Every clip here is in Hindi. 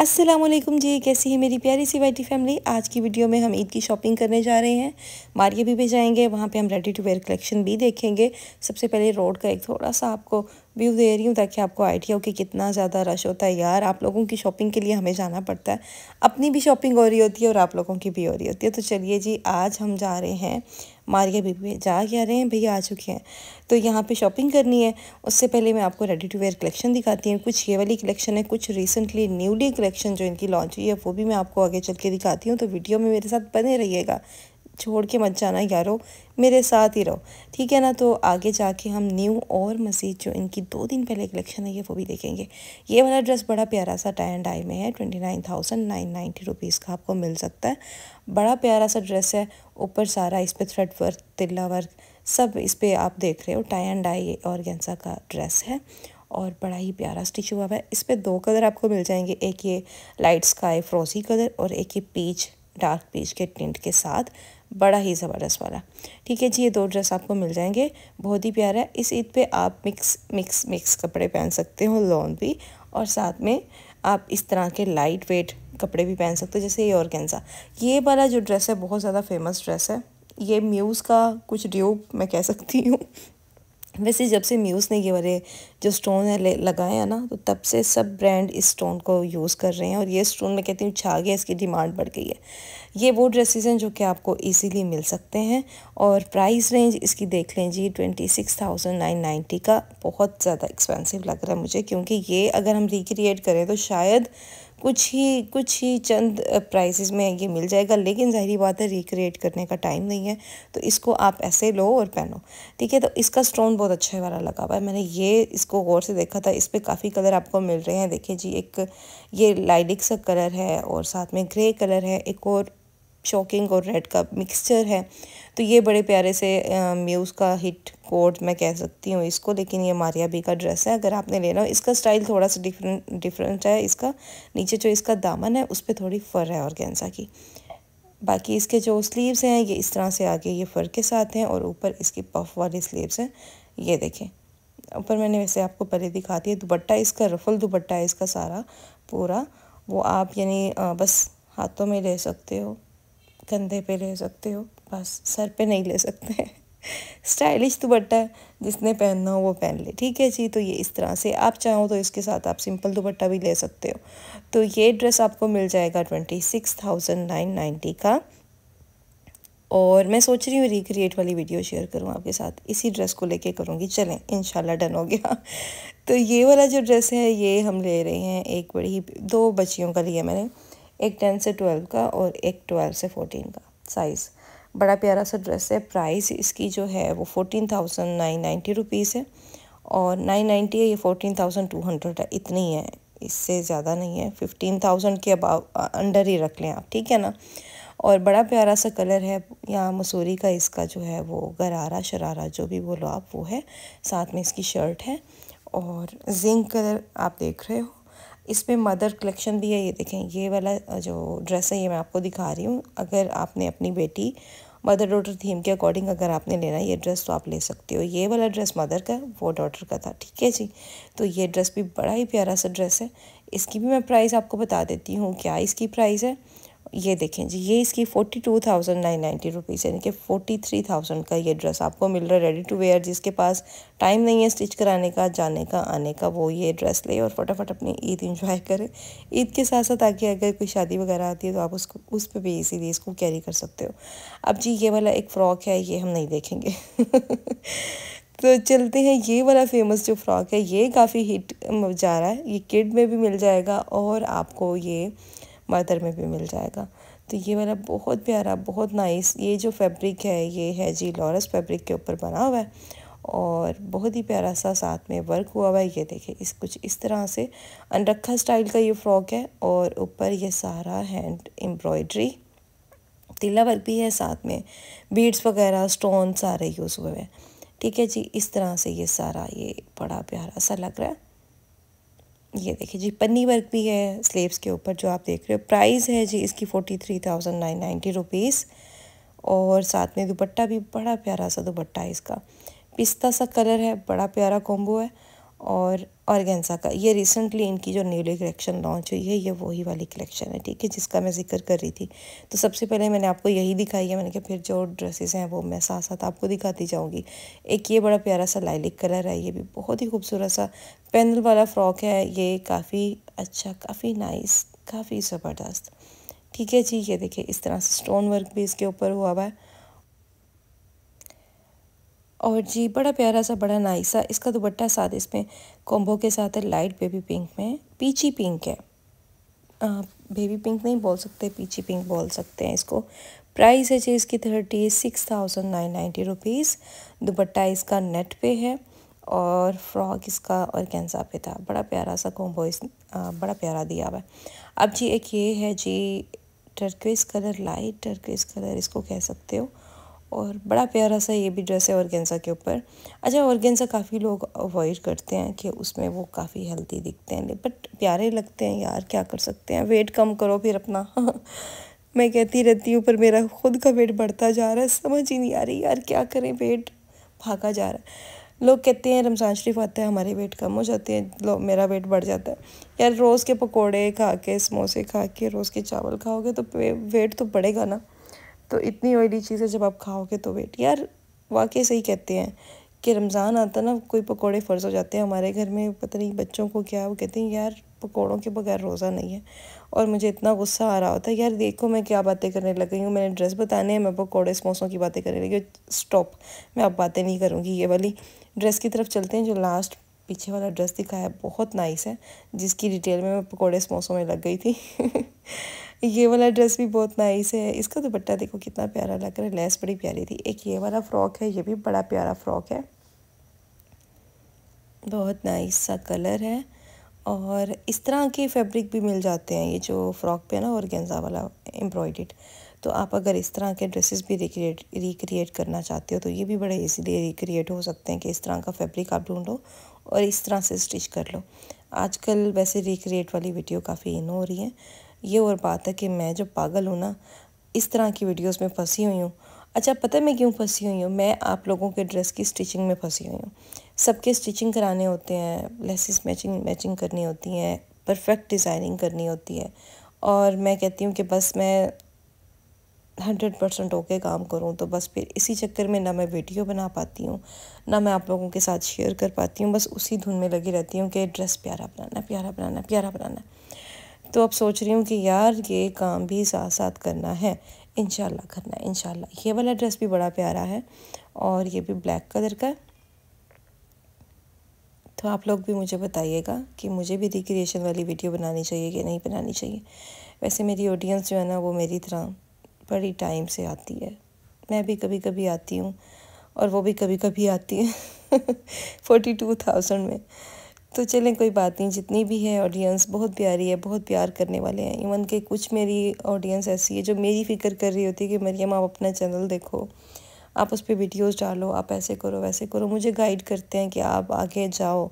असलम जी कैसी है मेरी प्यारी सी वाइटी फैमिली आज की वीडियो में हम ईद की शॉपिंग करने जा रहे हैं मारिए भी, भी जाएंगे वहाँ पे हम रेडी टू वेयर कलेक्शन भी देखेंगे सबसे पहले रोड का एक थोड़ा सा आपको व्यू दे रही हूँ ताकि आपको आइडिया हो कि कितना ज़्यादा रश होता है यार आप लोगों की शॉपिंग के लिए हमें जाना पड़ता है अपनी भी शॉपिंग हो रही होती है और आप लोगों की भी हो रही होती है तो चलिए जी आज हम जा रहे हैं मारिया बीबी जा क्या रहे हैं भैया आ चुके हैं तो यहाँ पे शॉपिंग करनी है उससे पहले मैं आपको रेडी टू वेयर कलेक्शन दिखाती हूँ कुछ ये वाली कलेक्शन है कुछ रिसेंटली न्यूली कलेक्शन जो इनकी लॉन्च हुई है वो भी मैं आपको आगे चल के दिखाती हूँ तो वीडियो में मेरे साथ बने रहिएगा छोड़ के मत जाना यारो मेरे साथ ही रहो ठीक है ना तो आगे जाके हम न्यू और मज़ीद जो इनकी दो दिन पहले कलेक्शन है ये वो भी देखेंगे ये वाला ड्रेस बड़ा प्यारा सा टाई एंड आई में है twenty nine thousand nine ninety rupees का आपको मिल सकता है बड़ा प्यारा सा ड्रेस है ऊपर सारा इस पर थ्रेड वर्क तिल्ला वर्क सब इस पर आप देख रहे हो टाई एंड आई और गेंसा का ड्रेस है और बड़ा ही प्यारा स्टिच हुआ हुआ है इस पर दो कलर आपको मिल जाएंगे एक ये लाइट स्काई फ्रोजी कलर और एक ये पीच डार्क पीच के टिंट के साथ बड़ा ही ज़बरदस्त वाला ठीक है जी ये दो ड्रेस आपको मिल जाएंगे बहुत ही प्यारा है इस ईद पे आप मिक्स मिक्स मिक्स कपड़े पहन सकते हो लॉन भी और साथ में आप इस तरह के लाइट वेट कपड़े भी पहन सकते हो जैसे ये और कैंसा ये वाला जो ड्रेस है बहुत ज़्यादा फेमस ड्रेस है ये म्यूज़ का कुछ ड्यूब मैं कह सकती हूँ वैसे जब से म्यूज़ ने ये वाले जो स्टोन है लगाए हैं ना तो तब से सब ब्रांड इस स्टोन को यूज़ कर रहे हैं और ये स्टोन मैं कहती हूँ छा गया इसकी डिमांड बढ़ गई है ये वो ड्रेसेस हैं जो कि आपको इजीली मिल सकते हैं और प्राइस रेंज इसकी देख लें जी twenty six thousand nine ninety का बहुत ज़्यादा एक्सपेंसिव लग रहा है मुझे क्योंकि ये अगर हम रिक्रिएट करें तो शायद कुछ ही कुछ ही चंद प्राइसेस में ये मिल जाएगा लेकिन ज़ाहरी बात है रिक्रिएट करने का टाइम नहीं है तो इसको आप ऐसे लो और पहनो ठीक है तो इसका स्टोन बहुत अच्छा वाला लगा हुआ है मैंने ये इसको गौर से देखा था इस पर काफ़ी कलर आपको मिल रहे हैं देखिए जी एक ये लाइडिक सा कलर है और साथ में ग्रे कलर है एक और शॉकिंग और रेड का मिक्सचर है तो ये बड़े प्यारे से म्यूज़ का हिट कोड मैं कह सकती हूँ इसको लेकिन ये मारियाबी का ड्रेस है अगर आपने लेना हो इसका स्टाइल थोड़ा सा डिफरेंट डिफरेंट है इसका नीचे जो इसका दामन है उस पर थोड़ी फर है कैंसा की बाकी इसके जो स्लीव्स हैं ये इस तरह से आगे ये फर के साथ हैं और ऊपर इसकी पफ वाली स्लीव्स हैं ये देखें ऊपर मैंने वैसे आपको पहले दिखा दिया दुपट्टा इसका रफल दुपट्टा है इसका सारा पूरा वो आप यानी बस हाथों में ले सकते हो कंधे पे ले सकते हो बस सर पे नहीं ले सकते हैं स्टाइलिश दुपट्टा जिसने पहनना हो वो पहन ले ठीक है जी तो ये इस तरह से आप चाहो तो इसके साथ आप सिंपल दुपट्टा भी ले सकते हो तो ये ड्रेस आपको मिल जाएगा twenty six thousand nine ninety का और मैं सोच रही हूँ रिक्रिएट वाली वीडियो शेयर करूँ आपके साथ इसी ड्रेस को लेके करूँगी चलें इन डन हो गया तो ये वाला जो ड्रेस है ये हम ले रहे हैं एक बड़ी दो बच्चियों का लिया मैंने एक टेन से ट्वेल्व का और एक ट्वेल्व से फोर्टीन का साइज़ बड़ा प्यारा सा ड्रेस है प्राइस इसकी जो है वो fourteen thousand nine ninety rupees है और नाइन नाइन्टी है ये फोर्टीन थाउजेंड टू हंड्रेड है इतनी है इससे ज़्यादा नहीं है फिफ्टीन थाउजेंड के अबाव अंडर ही रख लें आप ठीक है ना और बड़ा प्यारा सा कलर है यहाँ मसूरी का इसका जो है वो गरारा शरारा जो भी बोलो आप वो है साथ में इसकी शर्ट है और जिंक कलर आप देख रहे हो इसमें मदर कलेक्शन भी है ये देखें ये वाला जो ड्रेस है ये मैं आपको दिखा रही हूँ अगर आपने अपनी बेटी मदर डॉटर थीम के अकॉर्डिंग अगर आपने लेना है ये ड्रेस तो आप ले सकते हो ये वाला ड्रेस मदर का वो डॉटर का था ठीक है जी तो ये ड्रेस भी बड़ा ही प्यारा सा ड्रेस है इसकी भी मैं प्राइस आपको बता देती हूँ क्या इसकी प्राइस है ये देखें जी ये इसकी forty two thousand nine ninety rupees यानी कि फोर्टी थ्री थाउजेंड का ये ड्रेस आपको मिल रहा है रेडी टू वेयर जिसके पास टाइम नहीं है स्टिच कराने का जाने का आने का वो ये ड्रेस ले और फटाफट अपनी ईद इंजॉय करें ईद के साथ साथ आगे अगर कोई शादी वगैरह आती है तो आप उसको उस पर भी इसीलिए इसको कैरी कर सकते हो अब जी ये वाला एक फ़्रॉक है ये हम नहीं देखेंगे तो चलते हैं ये वाला फेमस जो फ़्रॉक है ये काफ़ी हिट जा रहा है ये किड में भी मिल जाएगा और आपको ये मदर में भी मिल जाएगा तो ये वाला बहुत प्यारा बहुत नाइस ये जो फैब्रिक है ये है जी लॉरस फैब्रिक के ऊपर बना हुआ है और बहुत ही प्यारा सा साथ में वर्क हुआ हुआ है ये देखिए इस कुछ इस तरह से अनरखा स्टाइल का ये फ्रॉक है और ऊपर ये सारा हैंड एम्ब्रॉयड्री तिल्ला वर्क भी है साथ में बीड्स वगैरह स्टोन सारे यूज़ हुए हैं ठीक है जी इस तरह से ये सारा ये बड़ा प्यारा सा लग रहा है ये देखिए जी पन्नी वर्क भी है स्लेब्स के ऊपर जो आप देख रहे हो प्राइस है जी इसकी forty three thousand nine ninety rupees और साथ में दुपट्टा भी बड़ा प्यारा सा दुपट्टा है इसका पिस्ता सा कलर है बड़ा प्यारा कॉम्बो है और ऑर्गेन्जा का ये रिसेंटली इनकी जो न्यूली कलेक्शन लॉन्च हुई है ये वही वाली कलेक्शन है ठीक है जिसका मैं जिक्र कर रही थी तो सबसे पहले मैंने आपको यही दिखाई है मैंने कहा फिर जो ड्रेसेस हैं वो मैं साथ साथ आपको दिखाती जाऊँगी एक ये बड़ा प्यारा सा लाइलिक कलर है ये भी बहुत ही खूबसूरत सा पेनल वाला फ्रॉक है ये काफ़ी अच्छा काफ़ी नाइस काफ़ी ज़बरदस्त ठीक है जी ये देखिए इस तरह से स्टोन वर्क भी इसके ऊपर हुआ हुआ है और जी बड़ा प्यारा सा बड़ा नाइस सा इसका दुपट्टा साथ इसमें कॉम्बो के साथ है लाइट बेबी पिंक में पीची पिंक है आ, बेबी पिंक नहीं बोल सकते पीची पिंक बोल सकते हैं इसको प्राइस है जी इसकी thirty six thousand nine ninety rupees dupatta इसका नेट पे है और फ्रॉक इसका और कैंसा पे था बड़ा प्यारा सा कॉम्बो इस आ, बड़ा प्यारा दिया हुआ है अब जी एक ये है जी turquoise colour light turq colour इसको कह सकते हो और बड़ा प्यारा सा ये भी ड्रेस है ऑर्गेन्जा के ऊपर अच्छा ऑर्गेन्जा काफ़ी लोग अवॉइड करते हैं कि उसमें वो काफ़ी हेल्दी दिखते हैं बट प्यारे लगते हैं यार क्या कर सकते हैं वेट कम करो फिर अपना मैं कहती रहती हूँ पर मेरा खुद का वेट बढ़ता जा रहा है समझ ही नहीं आ रही यार क्या करें वेट भागा जा रहा है लोग कहते हैं रमज़ान शरीफ आता है हमारे वेट कम हो जाते हैं मेरा वेट बढ़ जाता है यार रोज़ के पकोड़े खा के समोसे खा के रोज़ के चावल खाओगे तो वेट तो बढ़ेगा ना तो इतनी ऑयली चीज़ें जब आप खाओगे तो वेट यार वाकई सही कहते हैं कि रमज़ान आता ना कोई पकोड़े फ़र्ज हो जाते हैं हमारे घर में पता नहीं बच्चों को क्या वो कहते हैं यार पकोड़ों के बगैर रोज़ा नहीं है और मुझे इतना गुस्सा आ रहा होता है यार देखो मैं क्या बातें करने लग गई हूँ मैंने ड्रेस बताने हैं मैं पकौड़े समोसों की बातें करने लगी स्टॉप मैं अब बातें नहीं करूँगी ये वाली ड्रेस की तरफ चलते हैं जो लास्ट पीछे वाला ड्रेस दिखाया है बहुत नाइस है जिसकी डिटेल में मैं पकौड़े समोसों में लग गई थी ये वाला ड्रेस भी बहुत नाइस है इसका दुपट्टा देखो कितना प्यारा लग रहा है लेस बड़ी प्यारी थी एक ये वाला फ्रॉक है ये भी बड़ा प्यारा फ्रॉक है बहुत नाइस सा कलर है और इस तरह के फैब्रिक भी मिल जाते हैं ये जो फ्रॉक पे ना और गेंजा वाला एम्ब्रॉयड तो आप अगर इस तरह के ड्रेसेस भी रिक्रिएट रिक्रिएट करना चाहते हो तो ये भी बड़े इजीली रिक्रिएट हो सकते हैं कि इस तरह का फैब्रिक आप ढूंढो और इस तरह से स्टिच कर लो आजकल वैसे रिक्रिएट वाली वीडियो काफ़ी इन हो रही है ये और बात है कि मैं जो पागल हूँ ना इस तरह की वीडियोस में फंसी हुई हूँ अच्छा पता है मैं क्यों फंसी हुई हूँ मैं आप लोगों के ड्रेस की स्टिचिंग में फंसी हुई हूँ सबके स्टिचिंग कराने होते हैं लेसिस मैचिंग मैचिंग करनी होती हैं परफेक्ट डिज़ाइनिंग करनी होती है और मैं कहती हूँ कि बस मैं हंड्रेड परसेंट होकर काम करूँ तो बस फिर इसी चक्कर में ना मैं वीडियो बना पाती हूँ ना मैं आप लोगों के साथ शेयर कर पाती हूँ बस उसी धुन में लगी रहती हूँ कि ड्रेस प्यारा बनाना है प्यारा बनाना है प्यारा बनाना है तो अब सोच रही हूँ कि यार ये काम भी साथ साथ करना है इन करना है इन ये वाला ड्रेस भी बड़ा प्यारा है और ये भी ब्लैक कलर का तो आप लोग भी मुझे बताइएगा कि मुझे भी रिक्रिएशन वाली वीडियो बनानी चाहिए कि नहीं बनानी चाहिए वैसे मेरी ऑडियंस जो है ना वो मेरी तरह बड़ी टाइम से आती है मैं भी कभी कभी आती हूँ और वो भी कभी कभी आती है फोर्टी टू थाउजेंड में तो चलें कोई बात नहीं जितनी भी है ऑडियंस बहुत प्यारी है बहुत प्यार करने वाले हैं इवन के कुछ मेरी ऑडियंस ऐसी है जो मेरी फ़िक्र कर रही होती है कि मरियम आप अपना चैनल देखो आप उस पर वीडियोज़ डालो आप ऐसे करो वैसे करो मुझे गाइड करते हैं कि आप आगे जाओ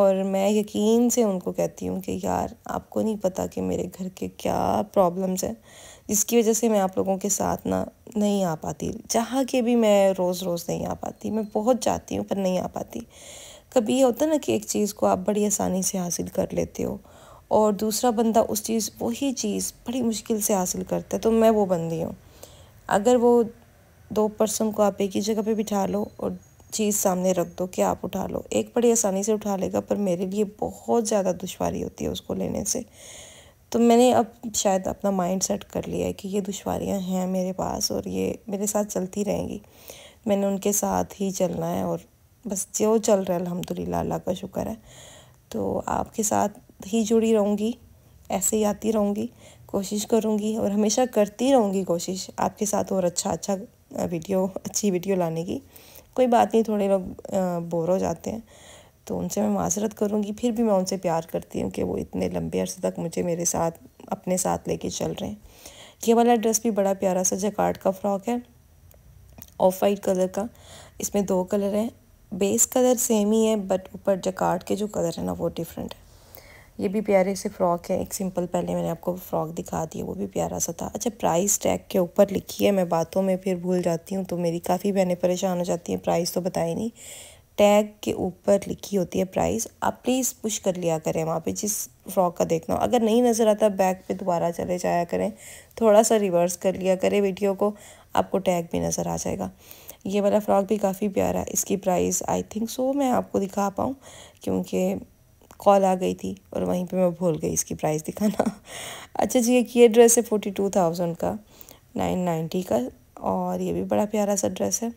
और मैं यकीन से उनको कहती हूँ कि यार आपको नहीं पता कि मेरे घर के क्या प्रॉब्लम्स हैं जिसकी वजह से मैं आप लोगों के साथ ना नहीं आ पाती चाह के भी मैं रोज़ रोज़ नहीं आ पाती मैं बहुत चाहती हूँ पर नहीं आ पाती कभी ये होता ना कि एक चीज़ को आप बड़ी आसानी से हासिल कर लेते हो और दूसरा बंदा उस चीज़ वही चीज़ बड़ी मुश्किल से हासिल करता है तो मैं वो बंदी हूँ अगर वो दो पर्सन को आप एक ही जगह पे बिठा लो और चीज़ सामने रख दो कि आप उठा लो एक बड़ी आसानी से उठा लेगा पर मेरे लिए बहुत ज़्यादा दुशारी होती है उसको लेने से तो मैंने अब शायद अपना माइंड सेट कर लिया है कि ये दुशारियाँ हैं मेरे पास और ये मेरे साथ चलती रहेंगी मैंने उनके साथ ही चलना है और बस जो चल रहा है अलहमदिल्ला अल्लाह का शुक्र है तो आपके साथ ही जुड़ी रहूँगी ऐसे ही आती रहूँगी कोशिश करूँगी और हमेशा करती रहूँगी कोशिश आपके साथ और अच्छा अच्छा वीडियो अच्छी वीडियो लाने की कोई बात नहीं थोड़े लोग बोर हो जाते हैं तो उनसे मैं माजरत करूँगी फिर भी मैं उनसे प्यार करती हूँ कि वो इतने लंबे अरसे तक मुझे मेरे साथ अपने साथ लेके चल रहे हैं ये वाला ड्रेस भी बड़ा प्यारा सा जकार्ड का फ्रॉक है ऑफ वाइट कलर का इसमें दो कलर हैं बेस कलर सेम ही है बट ऊपर जकार्ड के जो कलर है ना वो डिफरेंट है ये भी प्यारे से फ़्रॉक है एक सिंपल पहले मैंने आपको फ़्रॉक दिखा दी वो भी प्यारा सा था अच्छा प्राइस टैग के ऊपर लिखी है मैं बातों में फिर भूल जाती हूँ तो मेरी काफ़ी बहनें परेशान हो जाती हैं प्राइस तो बताई नहीं टैग के ऊपर लिखी होती है प्राइस आप प्लीज़ पुश कर लिया करें वहाँ पे जिस फ्रॉक का देखना हो अगर नहीं नज़र आता बैक पे दोबारा चले जाया करें थोड़ा सा रिवर्स कर लिया करें वीडियो को आपको टैग भी नज़र आ जाएगा ये वाला फ़्रॉक भी काफ़ी प्यारा है इसकी प्राइस आई थिंक सो मैं आपको दिखा पाऊँ क्योंकि कॉल आ गई थी और वहीं पर मैं भूल गई इसकी प्राइस दिखाना अच्छा जी एक ये ड्रेस है फोर्टी टू थाउजेंड का नाइन नाइन्टी का और ये भी बड़ा प्यारा सा ड्रेस है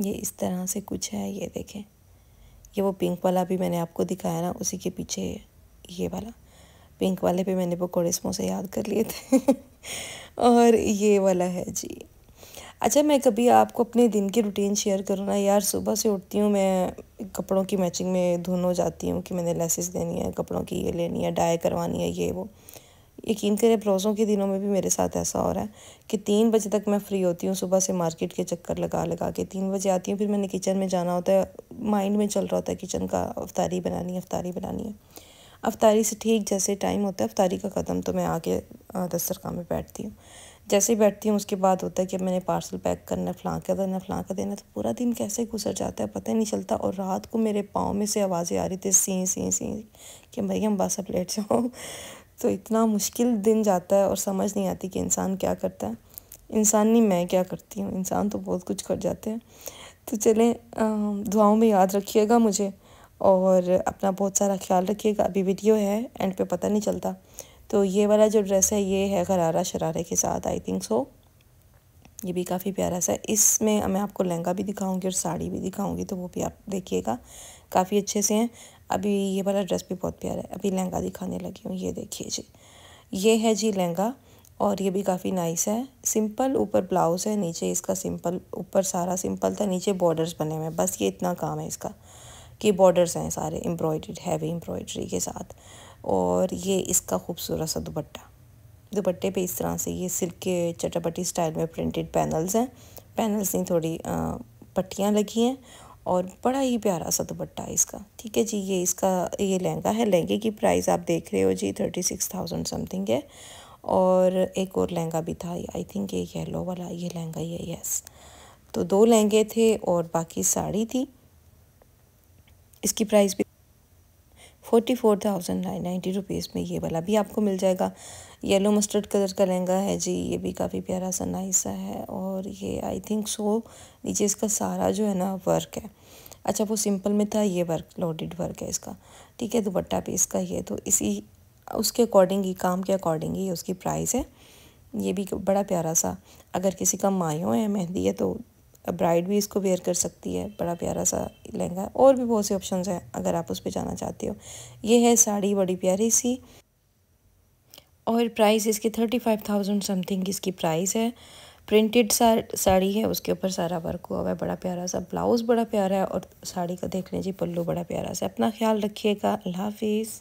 ये इस तरह से कुछ है ये देखें ये वो पिंक वाला भी मैंने आपको दिखाया ना उसी के पीछे ये वाला पिंक वाले पे मैंने पकौड़े से याद कर लिए थे और ये वाला है जी अच्छा मैं कभी आपको अपने दिन की रूटीन शेयर करूँ ना यार सुबह से उठती हूँ मैं कपड़ों की मैचिंग में धुन हो जाती हूँ कि मैंने लेसेस देनी है कपड़ों की ये लेनी है डाई करवानी है ये वो यकीन करें रोज़ों के दिनों में भी मेरे साथ ऐसा हो रहा है कि तीन बजे तक मैं फ्री होती हूँ सुबह से मार्केट के चक्कर लगा लगा के तीन बजे आती हूँ फिर मैंने किचन में जाना होता है माइंड में चल रहा होता है किचन का अफ्तारी बनानी है अफ्तारी बनानी है अफ्तारी से ठीक जैसे टाइम होता है अफ्तारी का ख़त्म तो मैं आके दस्तरखा में बैठती हूँ जैसे ही बैठती हूँ उसके बाद होता है कि मैंने पार्सल पैक करना फ़लाँ का देना फ़लाँ का देना तो पूरा दिन कैसे गुजर जाता है पता ही नहीं चलता और रात को मेरे पाँव में से आवाज़ें आ रही थी सी सी सी कि भैया हम बस अब लेट जाओ तो इतना मुश्किल दिन जाता है और समझ नहीं आती कि इंसान क्या करता है इंसान नहीं मैं क्या करती हूँ इंसान तो बहुत कुछ कर जाते हैं तो चलें दुआओं में याद रखिएगा मुझे और अपना बहुत सारा ख्याल रखिएगा अभी वीडियो है एंड पे पता नहीं चलता तो ये वाला जो ड्रेस है ये है गरारा शरारे के साथ आई थिंक सो ये भी काफ़ी प्यारा सा है इसमें मैं आपको लहंगा भी दिखाऊंगी और साड़ी भी दिखाऊंगी तो वो भी आप देखिएगा काफ़ी अच्छे से हैं अभी ये वाला ड्रेस भी बहुत प्यारा है अभी लहंगा दिखाने लगी हूँ ये देखिए जी ये है जी लहंगा और ये भी काफ़ी नाइस है सिंपल ऊपर ब्लाउज़ है नीचे इसका सिंपल ऊपर सारा सिंपल था नीचे बॉर्डर्स बने हुए हैं बस ये इतना काम है इसका कि बॉर्डर्स हैं सारे एम्ब्रॉयड्रीड हैवी एम्ब्रॉयड्री के साथ और ये इसका खूबसूरत सा दुपट्टा दुपट्टे पे इस तरह से ये सिल्क के चटापटी स्टाइल में प्रिंटेड पैनल्स हैं पैनल्स नहीं थोड़ी पट्टियाँ लगी हैं और बड़ा ही प्यारा सा दुपट्टा है इसका ठीक है जी ये इसका ये लहंगा है लहंगे की प्राइस आप देख रहे हो जी थर्टी सिक्स थाउजेंड समथिंग है और एक और लहंगा भी था आई थिंक ये येलो वाला ये लहंगा ही है यस तो दो लहंगे थे और बाकी साड़ी थी इसकी प्राइस भी forty four thousand nine ninety rupees में ये वाला भी आपको मिल जाएगा येलो मस्टर्ड कलर का लहंगा है जी ये भी काफ़ी प्यारा सा नाइसा है और ये आई थिंक सो नीचे इसका सारा जो है ना वर्क है अच्छा वो सिंपल में था ये वर्क लोडेड वर्क है इसका ठीक है दुपट्टा पीस का ये तो इसी उसके अकॉर्डिंग ही काम के अकॉर्डिंग ही उसकी प्राइस है ये भी बड़ा प्यारा सा अगर किसी का मायों है मेहंदी है तो ब्राइड भी इसको वेयर कर सकती है बड़ा प्यारा सा लहंगा और भी बहुत से ऑप्शन हैं अगर आप उस पर जाना चाहते हो ये है साड़ी बड़ी प्यारी सी और प्राइस इसकी थर्टी फाइव थाउजेंड समथिंग इसकी प्राइस है प्रिंटेड सा साड़ी है उसके ऊपर सारा वर्क हुआ हुआ है बड़ा प्यारा सा ब्लाउज बड़ा प्यारा है और साड़ी का देख लीजिए पल्लू बड़ा प्यारा सा अपना ख्याल रखिएगा अल्लाह हाफिज़